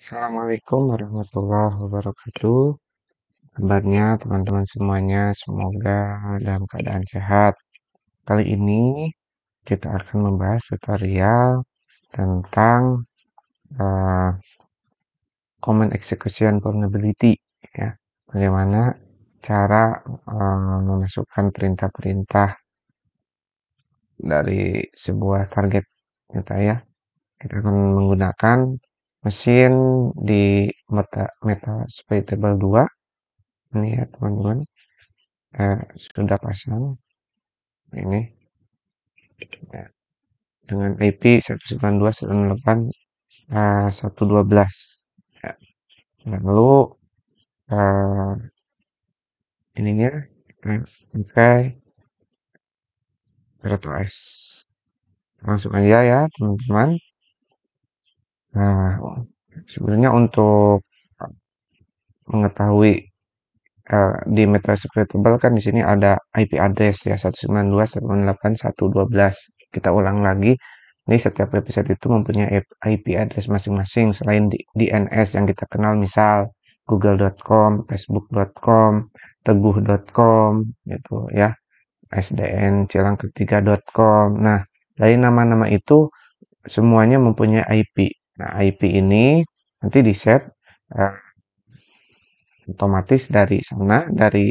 Assalamualaikum warahmatullahi wabarakatuh. Kabarnya teman-teman semuanya semoga dalam keadaan sehat. Kali ini kita akan membahas tutorial tentang uh, eh, command execution vulnerability ya. Bagaimana cara uh, memasukkan perintah-perintah dari sebuah target kita ya. Kita akan menggunakan mesin di meta meta table 2 ini ya teman-teman eh, sudah pasang ini nah, ya. dengan IP 192.168.112 eh, 112 ya. lalu eh, ininya eh, pakai virtual langsung aja ya teman-teman Nah, sebenarnya untuk mengetahui uh, di metode Executable kan di sini ada IP address ya 192.168.112. Kita ulang lagi. Ini setiap website itu mempunyai IP address masing-masing selain di DNS yang kita kenal misal google.com, facebook.com, teguh.com gitu ya. SDN cilangketiga.com. Nah, dari nama-nama itu semuanya mempunyai IP Nah, IP ini nanti di set eh, otomatis dari sana dari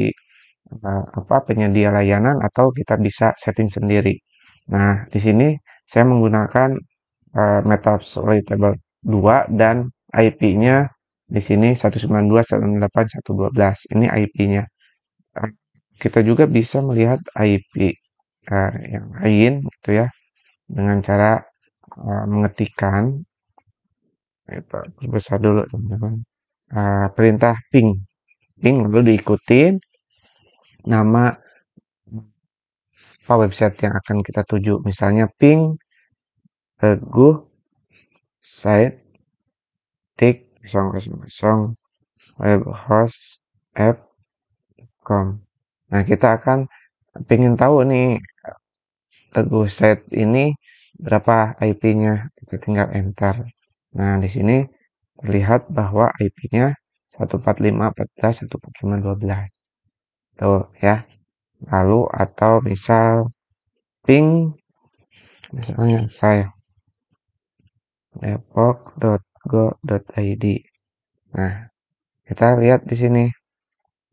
eh, apa penyedia layanan atau kita bisa setting sendiri. Nah, di sini saya menggunakan eh, Table 2 dan IP-nya di sini 192.168.112 ini IP-nya eh, kita juga bisa melihat IP eh, yang lain gitu ya dengan cara eh, mengetikkan itu besar dulu teman-teman uh, perintah ping ping lalu diikutin nama apa website yang akan kita tuju misalnya ping teguh site tik song webhost webhost app com nah kita akan pengen tahu nih teguh site ini berapa IP-nya kita tinggal enter Nah, di sini terlihat bahwa IP-nya 145.14, Tuh, ya. Lalu atau misal ping misalnya file depok.go.id. Nah, kita lihat di sini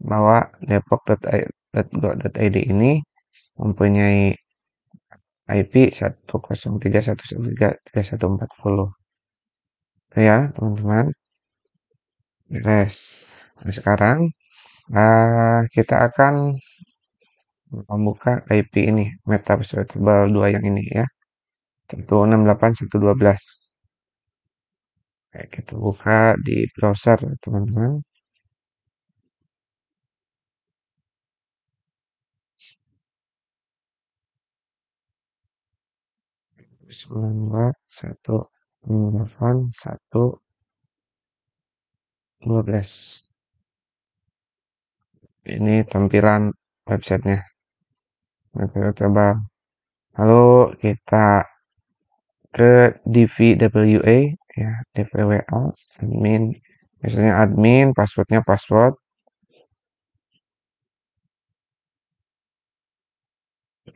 bahwa depok.go.id ini mempunyai IP puluh ya teman-teman. Yes. Nah, sekarang uh, kita akan membuka IP ini, meta tebal 2 yang ini ya. 68112 Oke, kita buka di browser teman-teman. Sembilan dua satu menggunakan satu belas ini tampilan websitenya kita coba lalu kita ke dvwa ya dvwa admin misalnya admin passwordnya password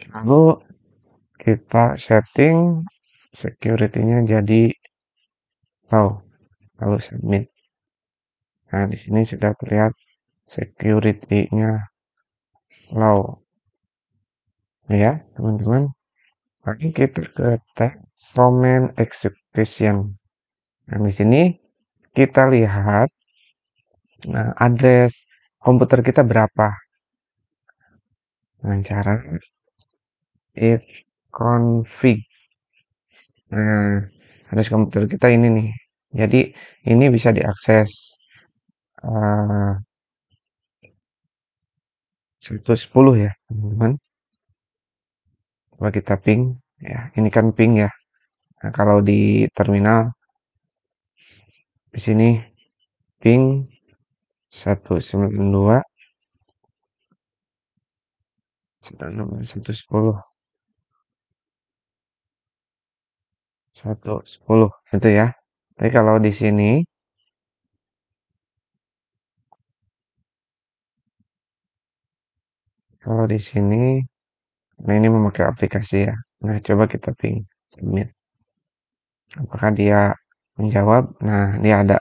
lalu kita setting security-nya jadi atau lalu submit. Nah, di sini sudah terlihat security-nya low. Nah, ya, teman-teman. Lagi kita ke tag command execution. Nah, di sini kita lihat nah, address komputer kita berapa. Dengan cara if config. Nah, address komputer kita ini nih. Jadi ini bisa diakses eh, uh, 110 ya teman-teman. Coba kita ping ya. Ini kan ping ya. Nah, kalau di terminal di sini ping 192 110 110 itu ya tapi kalau di sini kalau di sini nah ini memakai aplikasi ya. Nah, coba kita ping submit. Apakah dia menjawab? Nah, dia ada.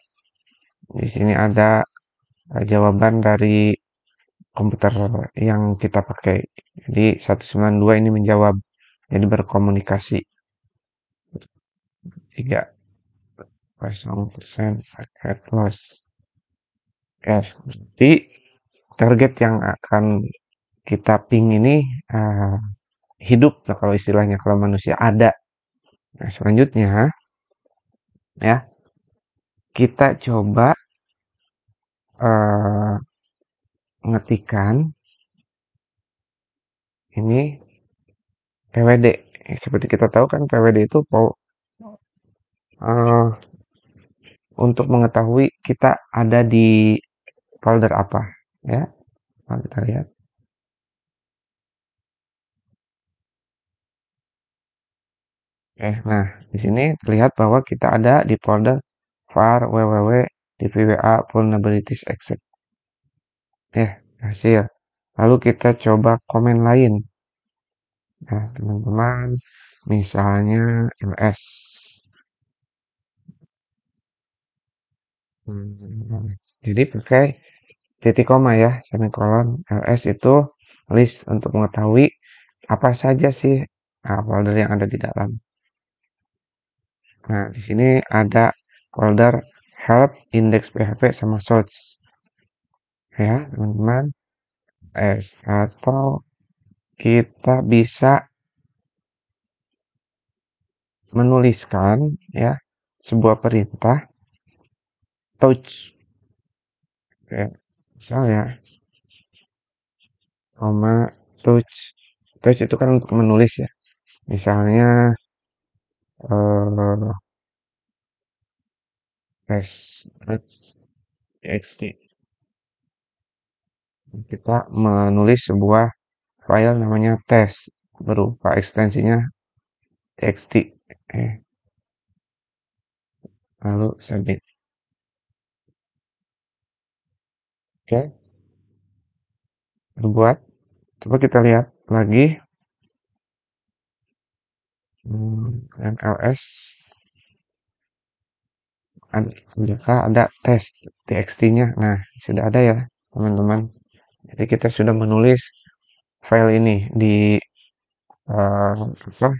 Di sini ada eh, jawaban dari komputer yang kita pakai. Jadi 192 ini menjawab. Jadi berkomunikasi. Tiga. 0,1% market loss. Oke, jadi target yang akan kita ping ini uh, hidup lah kalau istilahnya kalau manusia ada. Nah, selanjutnya ya kita coba uh, ngetikan ini PWD. Seperti kita tahu kan PWD itu uh, untuk mengetahui kita ada di folder apa ya mari kita lihat oke nah di sini terlihat bahwa kita ada di folder var www dpwa vulnerabilities exec eh hasil lalu kita coba komen lain nah teman-teman misalnya ms Hmm. Jadi pakai titik koma ya, semikolon LS itu list untuk mengetahui apa saja sih ah, folder yang ada di dalam. Nah, di sini ada folder help index PHP sama search. Ya, teman-teman. S atau kita bisa menuliskan ya sebuah perintah touch kayak misalnya koma touch touch itu kan untuk menulis ya misalnya uh, eh, txt, kita menulis sebuah file namanya test berupa ekstensinya txt eh. lalu submit Oke. Berbuat. Coba kita lihat lagi. Hmm, MLS. Ada, ada tes txt-nya. Nah, sudah ada ya, teman-teman. Jadi kita sudah menulis file ini di uh, apa?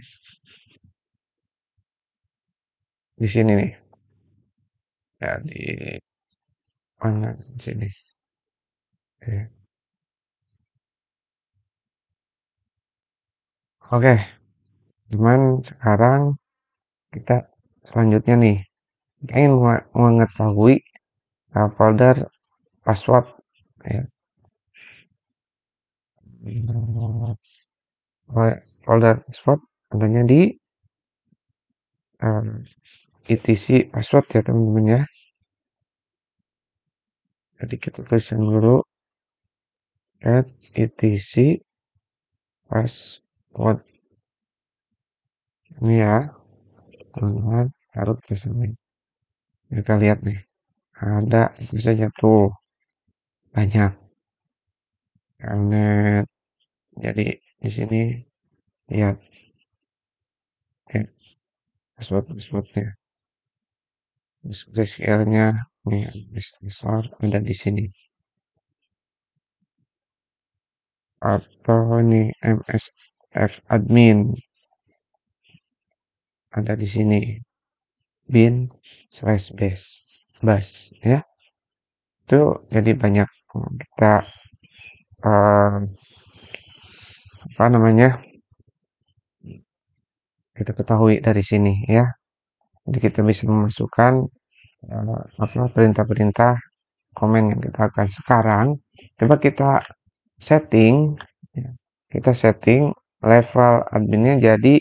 di sini nih. Ya, di mana sini. Oke. Oke. Cuman sekarang kita selanjutnya nih. Kita ingin mengetahui folder password ya. Folder password tentunya di um, etc password ya teman-teman ya. Jadi kita tulis yang dulu at e, etc password ini ya teman-teman harus kesini kita lihat nih ada bisa jatuh banyak karena jadi di sini lihat eh, password passwordnya SQL-nya nih ada di sini ini MSF admin ada di sini bin slash base bus ya itu jadi banyak kita uh, apa namanya kita ketahui dari sini ya jadi kita bisa memasukkan uh, apa perintah-perintah komen yang kita akan sekarang coba kita setting ya, kita setting level adminnya jadi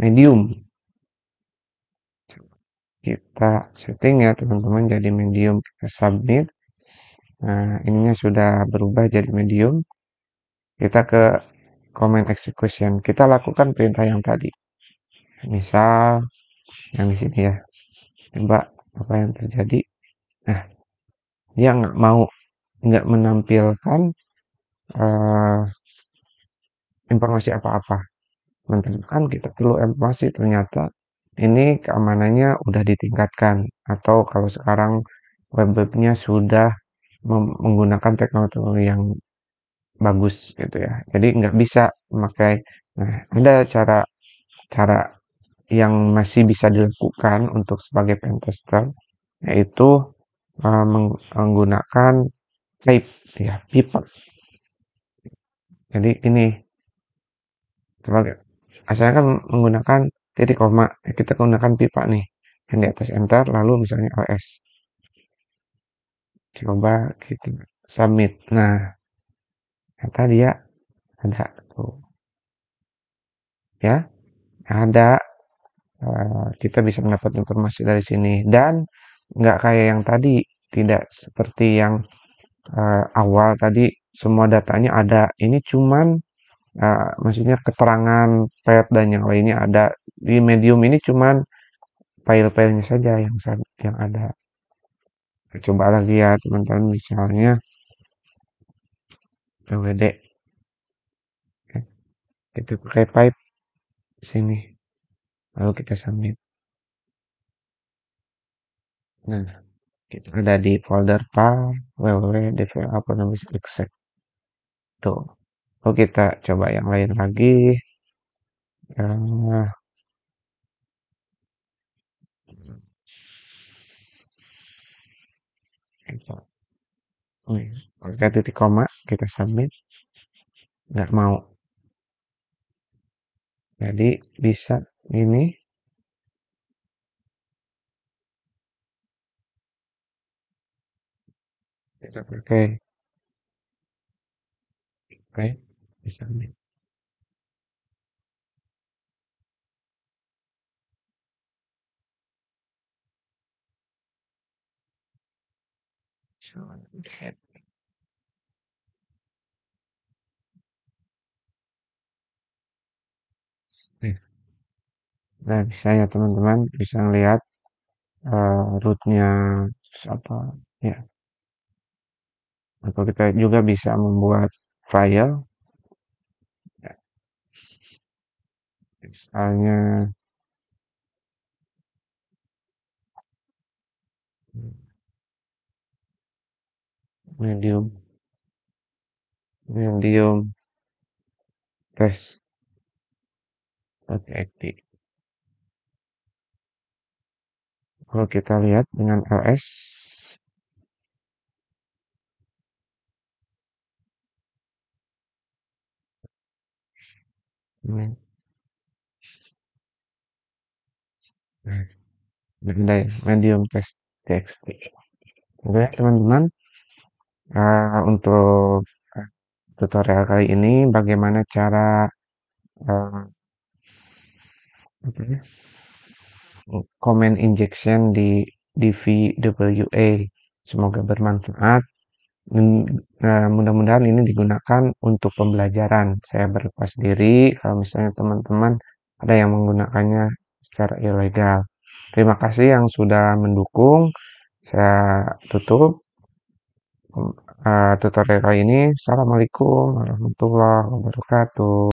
medium kita setting ya teman-teman jadi medium kita submit nah ininya sudah berubah jadi medium kita ke comment execution kita lakukan perintah yang tadi misal yang di sini ya coba apa yang terjadi nah dia nggak mau nggak menampilkan uh, informasi apa-apa kan kita gitu. perlu informasi ternyata ini keamanannya udah ditingkatkan atau kalau sekarang web-webnya sudah menggunakan teknologi yang bagus gitu ya jadi nggak bisa memakai nah ada cara cara yang masih bisa dilakukan untuk sebagai pentester yaitu uh, menggunakan vape ya pipet jadi ini sebagai asalnya nah, kan menggunakan titik koma eh, kita gunakan pipa nih yang di atas enter lalu misalnya OS coba kita submit nah kata dia ada tuh ya ada eh, kita bisa mendapat informasi dari sini dan nggak kayak yang tadi tidak seperti yang eh, awal tadi semua datanya ada. Ini cuman uh, maksudnya keterangan pet dan yang lainnya ada di medium ini cuman file-filenya saja yang yang ada. Coba lagi ya teman-teman misalnya PWD. itu pakai pipe sini. Lalu kita submit. Nah, kita ada di folder par www dva.exec. Tuh. Oh, kita coba yang lain lagi. Nah. Oh, iya. titik koma, kita submit. Nggak mau. Jadi bisa ini. Kita pakai pakai Bisa head. Nah, bisa ya teman-teman bisa lihat uh, eh, rootnya apa ya. Atau kita juga bisa membuat file misalnya medium medium test, active kalau kita lihat dengan ls Nah, medium text text. Oke teman-teman, uh, untuk tutorial kali ini bagaimana cara uh, okay, ya, comment injection di DVWA. Semoga bermanfaat. Nah, mudah-mudahan ini digunakan untuk pembelajaran. Saya berlepas diri kalau misalnya teman-teman ada yang menggunakannya secara ilegal. Terima kasih yang sudah mendukung. Saya tutup uh, tutorial ini. Assalamualaikum warahmatullahi wabarakatuh.